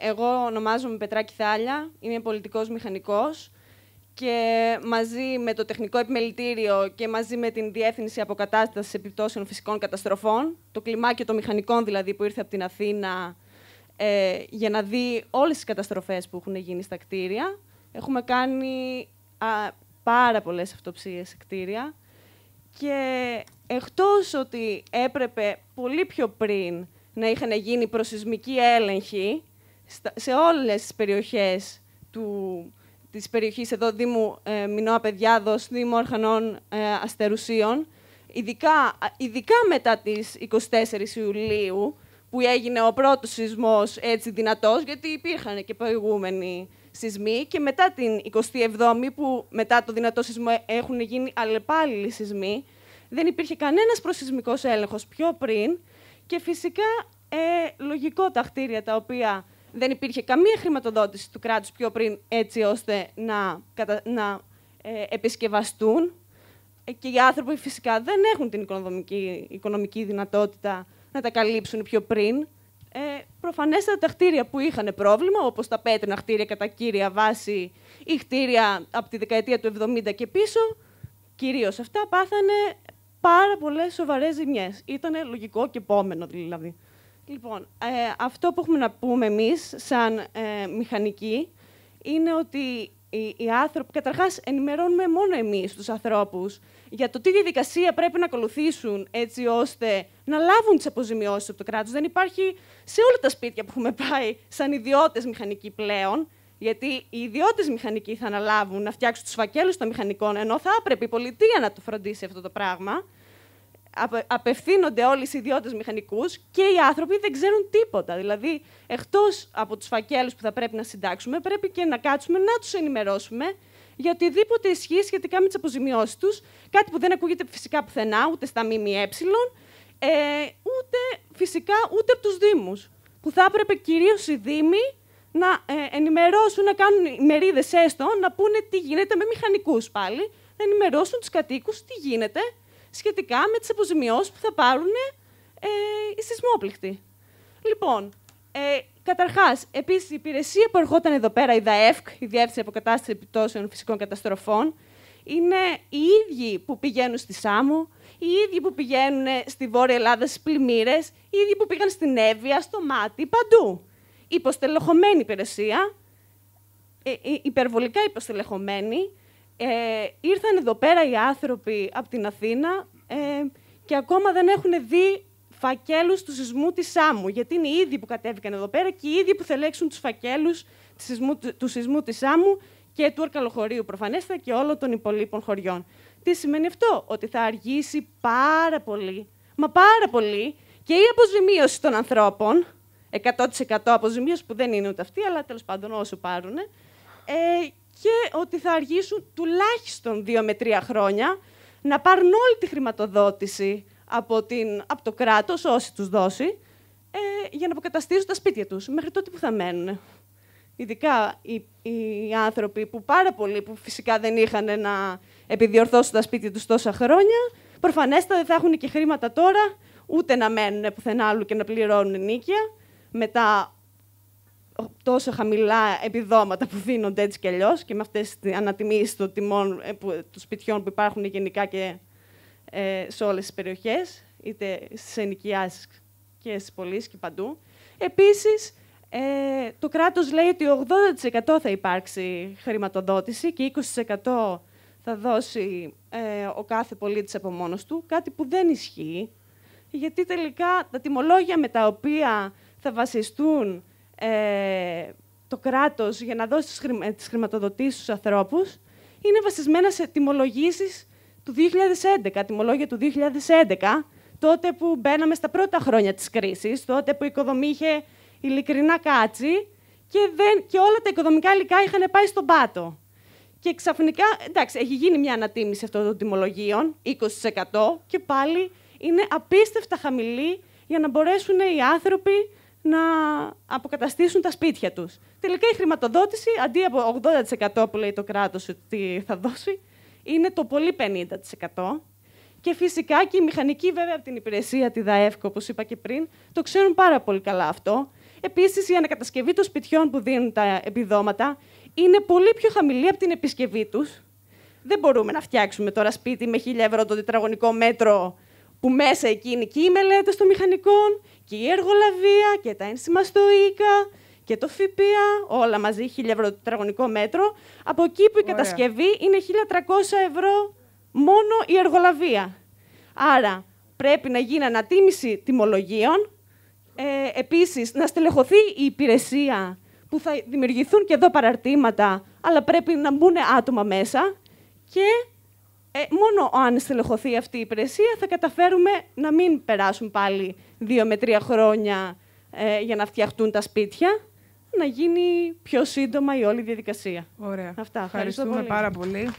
Εγώ ονομάζομαι Πετράκη Θάλια, είμαι πολιτικός μηχανικός και μαζί με το Τεχνικό Επιμελητήριο και μαζί με την Διεύθυνση Αποκατάστασης Επιπτώσεων Φυσικών Καταστροφών, το κλιμάκιο των μηχανικών δηλαδή που ήρθε από την Αθήνα ε, για να δει όλες τις καταστροφές που έχουν γίνει στα κτίρια. Έχουμε κάνει α, πάρα πολλές αυτοψίες σε κτίρια και εκτός ότι έπρεπε πολύ πιο πριν να είχαν γίνει προσυσμικοί έλεγχοι σε όλες τις περιοχές του, της περιοχής εδώ Δήμου ε, Μινώα Παιδιάδος, Δήμου Αρχανών ε, Αστερουσίων, ειδικά, μετά τις 24 Ιουλίου, που έγινε ο πρώτος σεισμός έτσι δυνατός, γιατί υπήρχαν και προηγούμενοι σεισμοί, και μετά την 27η, που μετά το δυνατό σεισμό έχουν γίνει αλλεπάλληλοι σεισμοί, δεν υπήρχε κανένας προσεισμικός έλεγχος πιο πριν, και φυσικά ε, λογικό τα χτίρια τα οποία δεν υπήρχε καμία χρηματοδότηση του κράτους πιο πριν, έτσι ώστε να, να ε, επισκευαστούν. Ε, και οι άνθρωποι φυσικά δεν έχουν την οικονομική, οικονομική δυνατότητα να τα καλύψουν πιο πριν. Ε, προφανέστατα τα χτίρια που είχαν πρόβλημα, όπως τα πέτρινα χτίρια κατά κύρια βάση ή χτίρια από τη δεκαετία του 70 και πίσω, κυρίως αυτά πάθανε πάρα πολλές σοβαρές ζημιές. Ήταν λογικό και επόμενο δηλαδή. Λοιπόν, ε, αυτό που έχουμε να πούμε εμείς σαν ε, μηχανικοί είναι ότι οι, οι άνθρωποι, καταρχάς ενημερώνουμε μόνο εμείς τους ανθρώπους για το τι διαδικασία πρέπει να ακολουθήσουν έτσι ώστε να λάβουν τις αποζημιώσεις από το κράτος. Δεν υπάρχει σε όλα τα σπίτια που έχουμε πάει σαν ιδιώτες μηχανικοί πλέον, γιατί οι ιδιώτες μηχανικοί θα αναλάβουν να φτιάξουν τους φακέλους των μηχανικών, ενώ θα έπρεπε η πολιτεία να το φροντίσει αυτό το πράγμα απευθύνονται όλοι οι ιδιώτες μηχανικούς και οι άνθρωποι δεν ξέρουν τίποτα. Δηλαδή, εκτός από τους φακέλους που θα πρέπει να συντάξουμε, πρέπει και να κάτσουμε να τους ενημερώσουμε για οτιδήποτε ισχύει σχετικά με τις αποζημιώσεις τους, κάτι που δεν ακούγεται φυσικά πουθενά, ούτε στα ΜΜΕ, ε, ούτε φυσικά ούτε από τους Δήμους, που θα έπρεπε κυρίως οι Δήμοι να ε, ενημερώσουν, να κάνουν μερίδες έστω, να πούνε τι γίνεται με μηχανικούς πάλι, να ενημερώσουν τους κατοίκους τι γίνεται, σχετικά με τις αποζημιώσεις που θα πάρουν ε, οι σεισμόπληκτοι. Λοιπόν, ε, καταρχάς, επίσης η υπηρεσία που ερχόταν εδώ πέρα, η ΔΑΕΦΚ, η Διεύθυνση Αποκατάστασης Επιπτώσεων Φυσικών Καταστροφών, είναι οι ίδιοι που πηγαίνουν στη Σάμο, οι ίδιοι που πηγαίνουν στη Βόρεια Ελλάδα στις πλημμύρες, οι ίδιοι που πήγαν στην Εύβοια, στο Μάτι, παντού. Υποστελεχωμένη υπηρεσία, ε, ε, υπερβολικά υποστελεχωμένη, ε, ήρθαν εδώ πέρα οι άνθρωποι από την Αθήνα ε, και ακόμα δεν έχουν δει φακέλους του σεισμού της Σάμου, γιατί είναι οι ίδιοι που κατέβηκαν εδώ πέρα και οι ίδιοι που θελέξουν τους φακέλους του σεισμού, του σεισμού της Σάμου και του Αρκαλοχωρίου προφανέστα και όλων των υπολείπων χωριών. Τι σημαίνει αυτό, ότι θα αργήσει πάρα πολύ, μα πάρα πολύ, και η αποζημίωση των ανθρώπων, 100% αποζημίωση που δεν είναι ούτε αυτή, αλλά τέλος πάντων όσο πάρουν, ε, και ότι θα αργήσουν τουλάχιστον δύο με τρία χρόνια να πάρουν όλη τη χρηματοδότηση από, την, από το κράτος, όσοι τους δώσει, ε, για να αποκαταστήσουν τα σπίτια τους, μέχρι τότε που θα μένουν. Ειδικά οι, άνθρωποι που πάρα πολλοί, που φυσικά δεν είχαν να επιδιορθώσουν τα σπίτια τους τόσα χρόνια, προφανέστα δεν θα έχουν και χρήματα τώρα, ούτε να μένουν πουθενά άλλου και να πληρώνουν νίκια μετά τόσο χαμηλά επιδόματα που δίνονται έτσι κι αλλιώς και με αυτές τις ανατιμήσεις των τιμών ε, σπιτιών που υπάρχουν γενικά και ε, σε όλες τις περιοχές, είτε στις ενοικιάσεις και στις πωλήσεις και παντού. Επίσης, ε, το κράτος λέει ότι 80% θα υπάρξει χρηματοδότηση και 20% θα δώσει ο κάθε πολίτης από μόνος του, κάτι που δεν ισχύει, γιατί τελικά τα τιμολόγια με τα οποία θα βασιστούν ε, το κράτος για να δώσει τις χρηματοδοτήσεις στους ανθρώπους είναι βασισμένα σε τιμολογήσεις του 2011, τιμολόγια του 2011, τότε που μπαίναμε στα πρώτα χρόνια της κρίσης, τότε που η οικοδομή είχε ειλικρινά κάτσει και, δεν, και όλα τα οικοδομικά υλικά είχαν πάει στον πάτο. Και ξαφνικά, εντάξει, έχει γίνει μια ανατίμηση αυτών των τιμολογίων, 20% και πάλι είναι απίστευτα χαμηλή για να μπορέσουν οι άνθρωποι να αποκαταστήσουν τα σπίτια τους. Τελικά η χρηματοδότηση, αντί από 80% που λέει το κράτος ότι θα δώσει, είναι το πολύ 50%. Και φυσικά και οι μηχανικοί, βέβαια, από την υπηρεσία, τη ΔΑΕΦΚΟ, όπως είπα και πριν, το ξέρουν πάρα πολύ καλά αυτό. Επίσης, η ανακατασκευή των σπιτιών που δίνουν τα επιδόματα είναι πολύ πιο χαμηλή από την επισκευή τους. Δεν μπορούμε να φτιάξουμε τώρα σπίτι με 1.000 ευρώ το τετραγωνικό μέτρο που μέσα εκείνη και οι μελέτες των μηχανικών και η εργολαβία και τα ένσημα στο ΙΚΑ και το ΦΠΑ, όλα μαζί, 1.000 ευρώ τετραγωνικό μέτρο. Από εκεί που η κατασκευή είναι 1.300 ευρώ μόνο η εργολαβία. Άρα πρέπει να γίνει ανατίμηση τιμολογίων. Ε, επίσης, να στελεχωθεί η υπηρεσία που θα δημιουργηθούν και εδώ παραρτήματα, αλλά πρέπει να μπουν άτομα μέσα. Και ε, μόνο αν στελεχωθεί αυτή η υπηρεσία θα καταφέρουμε να μην περάσουν πάλι δύο με τρία χρόνια ε, για να φτιαχτούν τα σπίτια, να γίνει πιο σύντομα η όλη διαδικασία. Ωραία. Αυτά. Ευχαριστούμε, πάρα πολύ.